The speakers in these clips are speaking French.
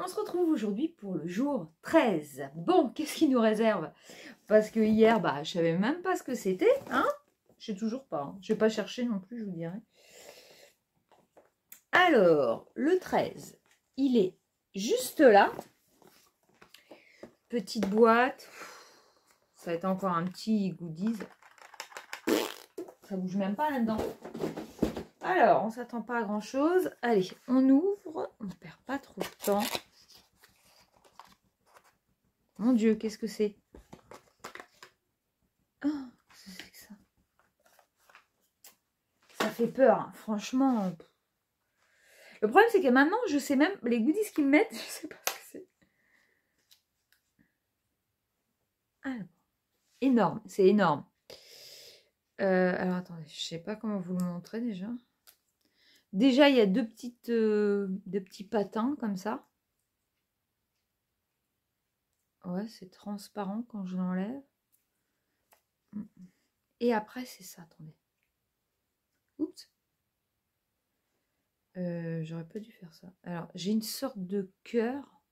on se retrouve aujourd'hui pour le jour 13. Bon, qu'est-ce qui nous réserve Parce que hier, bah, je savais même pas ce que c'était, hein ne sais toujours pas, Je hein. je vais pas chercher non plus, je vous dirais. Alors, le 13, il est juste là. Petite boîte. Ça va être encore un petit goodies. Ça bouge même pas là-dedans. Alors, on ne s'attend pas à grand chose. Allez, on ouvre. On ne perd pas trop de temps. Mon Dieu, qu'est-ce que c'est oh, c'est ça Ça fait peur, hein. franchement. Le problème, c'est que maintenant, je sais même... Les goodies qu'ils mettent, je sais pas ce que c'est. énorme, c'est énorme. Euh, alors, attendez, je ne sais pas comment vous le montrer déjà. Déjà, il y a deux, petites, euh, petits patins comme ça. Ouais, c'est transparent quand je l'enlève. Et après, c'est ça, attendez. Oups. Euh, j'aurais pas dû faire ça. Alors, j'ai une sorte de cœur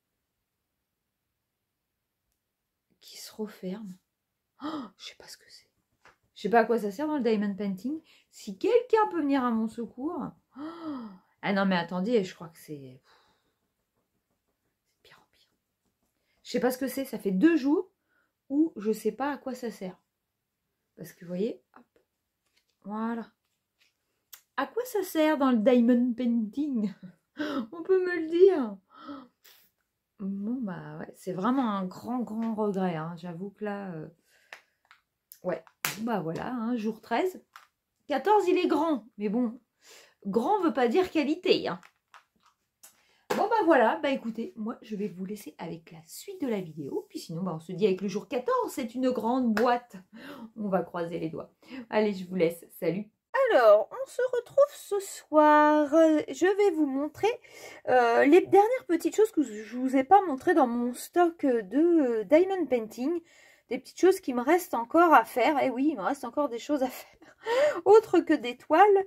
qui se referme. Je oh, je sais pas ce que c'est. Je sais pas à quoi ça sert dans le diamond painting. Si quelqu'un peut venir à mon secours, ah non, mais attendez, je crois que c'est... pire en pire. Je sais pas ce que c'est, ça fait deux jours où je sais pas à quoi ça sert. Parce que vous voyez, hop, voilà. À quoi ça sert dans le diamond painting On peut me le dire Bon, bah ouais, c'est vraiment un grand, grand regret. Hein. J'avoue que là... Euh, ouais, bah voilà, hein, jour 13. 14, il est grand, mais bon, Grand veut pas dire qualité. Hein. Bon ben voilà, bah écoutez, moi je vais vous laisser avec la suite de la vidéo, puis sinon bah, on se dit avec le jour 14, c'est une grande boîte. On va croiser les doigts. Allez, je vous laisse, salut alors, on se retrouve ce soir. Je vais vous montrer euh, les dernières petites choses que je ne vous ai pas montrées dans mon stock de euh, Diamond Painting. Des petites choses qui me restent encore à faire. Et eh oui, il me reste encore des choses à faire. autre que des toiles.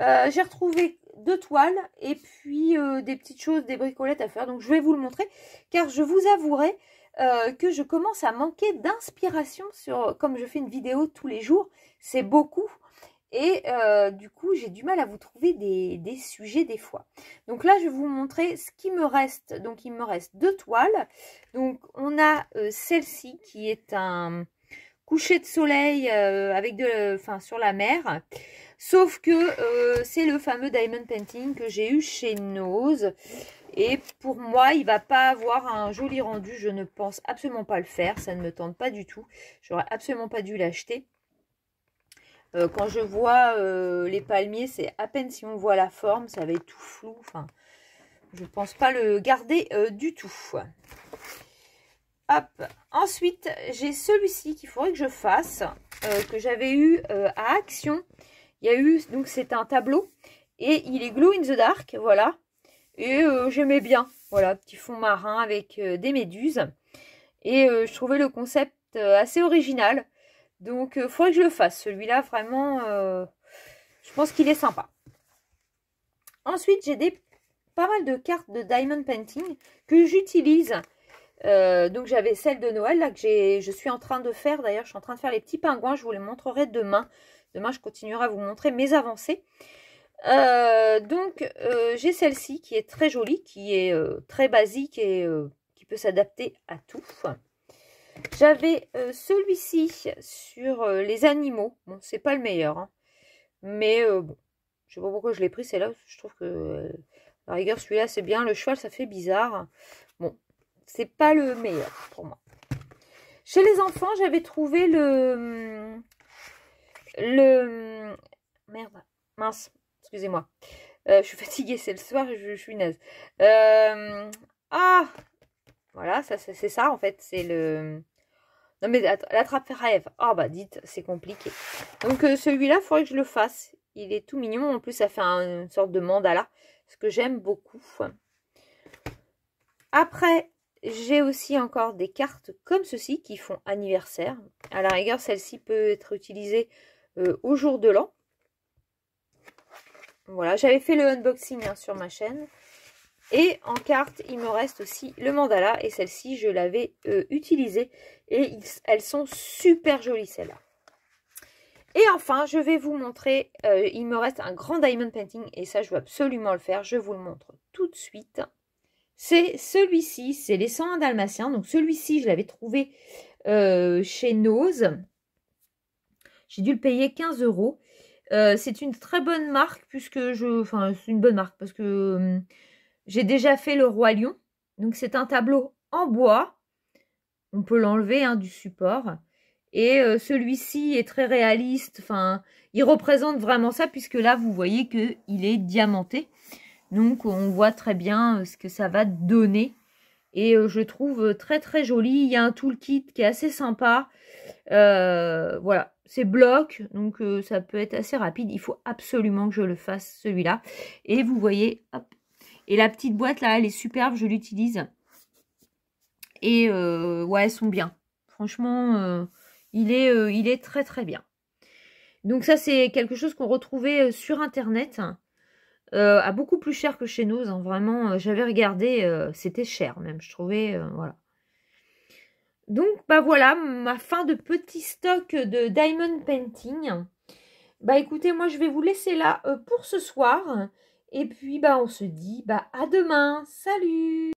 Euh, j'ai retrouvé deux toiles et puis euh, des petites choses, des bricolettes à faire. Donc je vais vous le montrer car je vous avouerai euh, que je commence à manquer d'inspiration sur comme je fais une vidéo tous les jours. C'est beaucoup. Et du coup, j'ai du mal à vous trouver des, des, sujets des fois. Donc là, je vais vous montrer ce qui me reste. Donc, il me reste deux toiles. Donc, on a celle-ci qui est un, coucher de soleil euh, avec de, enfin, sur la mer. Sauf que euh, c'est le fameux Diamond Painting que j'ai eu chez Nose. Et pour moi, il va pas avoir un joli rendu. Je ne pense absolument pas le faire. Ça ne me tente pas du tout. J'aurais absolument pas dû l'acheter. Euh, quand je vois les palmiers, c'est à peine si on voit la forme. Ça va être tout flou. Enfin, je ne pense pas le garder du tout. Ensuite, j'ai celui-ci qu'il faudrait que je fasse, euh, que j'avais eu euh, à Action. Il y a eu, donc c'est un tableau. Et il est Glow in the Dark, voilà. Et euh, j'aimais bien, voilà, petit fond marin avec des méduses. Et je trouvais le concept assez original. Donc, il faudrait que je le fasse. Celui-là, vraiment, je pense qu'il est sympa. Ensuite, j'ai des pas mal de cartes de Diamond Painting que j'utilise euh, donc j'avais celle de Noël là que je suis en train de faire. D'ailleurs, je suis en train de faire les petits pingouins. Je vous les montrerai demain. Demain, je continuerai à vous montrer mes avancées. Euh, donc euh, j'ai celle-ci qui est très jolie, qui est très basique et qui peut s'adapter à tout. J'avais celui-ci sur les animaux. Bon, c'est pas le meilleur, hein. mais bon, je sais pas pourquoi je l'ai pris. C'est là, je trouve que la rigueur celui-là c'est bien. Le cheval, ça fait bizarre. Bon, c'est pas le meilleur pour moi. Chez les enfants, j'avais trouvé le... Le... Merde. Mince. Excusez-moi. Euh, je suis fatiguée, c'est le soir, je, je suis naze. Euh, ah Voilà, ça, c'est ça en fait. C'est le... Non mais l'attrape rêve. oh, bah dites, c'est compliqué. Donc euh, celui-là, il faudrait que je le fasse. Il est tout mignon. En plus, ça fait une sorte de mandala. Ce que j'aime beaucoup. Après, j'ai aussi encore des cartes comme ceci qui font anniversaire. À la rigueur, celle-ci peut être utilisée euh, au jour de l'an. Voilà, j'avais fait le unboxing hein, sur ma chaîne. Et en carte, il me reste aussi le mandala. Et celle-ci, je l'avais euh, utilisée. Et elles sont super jolies, celles-là. Et enfin, je vais vous montrer, euh, il me reste un grand diamond painting. Et ça, je veux absolument le faire. Je vous le montre tout de suite. C'est celui-ci, c'est les 101 dalmatiens. Donc celui-ci, je l'avais trouvé euh, chez Nose. J'ai dû le payer 15 euros. Euh, c'est une très bonne marque puisque je... Enfin, c'est une bonne marque parce que hum, j'ai déjà fait le Roi Lion. Donc c'est un tableau en bois. On peut l'enlever hein, du support. Et euh, celui-ci est très réaliste. Enfin, il représente vraiment ça puisque là, vous voyez qu'il est diamanté. Donc on voit très bien euh, ce que ça va donner. Et euh, je trouve très très joli. Il y a un toolkit qui est assez sympa. Euh, voilà, c'est bloc, donc ça peut être assez rapide. Il faut absolument que je le fasse celui-là. Et vous voyez, hop. Et la petite boîte là, elle est superbe, je l'utilise. Et ouais, elles sont bien. Franchement, il, est, il est très très bien. Donc ça, c'est quelque chose qu'on retrouvait sur Internet. Euh, à beaucoup plus cher que chez nous. Hein, vraiment, euh, j'avais regardé, euh, c'était cher même, je trouvais. voilà. Donc, bah voilà, ma fin de petit stock de Diamond Painting. Bah écoutez, moi je vais vous laisser là pour ce soir. Et puis, bah on se dit bah, à demain. Salut